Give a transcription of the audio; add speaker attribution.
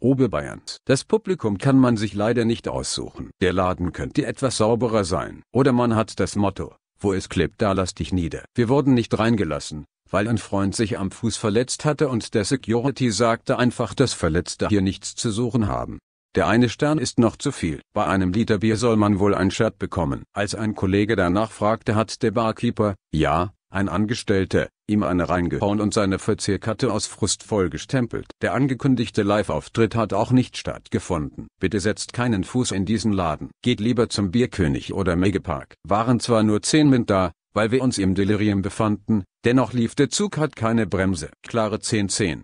Speaker 1: Oberbayerns. Das Publikum kann man sich leider nicht aussuchen. Der Laden könnte etwas sauberer sein. Oder man hat das Motto, wo es klebt, da lass dich nieder. Wir wurden nicht reingelassen, weil ein Freund sich am Fuß verletzt hatte und der Security sagte einfach, dass Verletzte hier nichts zu suchen haben. Der eine Stern ist noch zu viel. Bei einem Liter Bier soll man wohl ein Shirt bekommen. Als ein Kollege danach fragte, hat der Barkeeper, ja, ein Angestellter, ihm eine reingehauen und seine Verzierkarte aus Frust vollgestempelt. Der angekündigte Live-Auftritt hat auch nicht stattgefunden. Bitte setzt keinen Fuß in diesen Laden. Geht lieber zum Bierkönig oder Megapark. Waren zwar nur 10 Min da, weil wir uns im Delirium befanden, dennoch lief der Zug hat keine Bremse. Klare 10-10.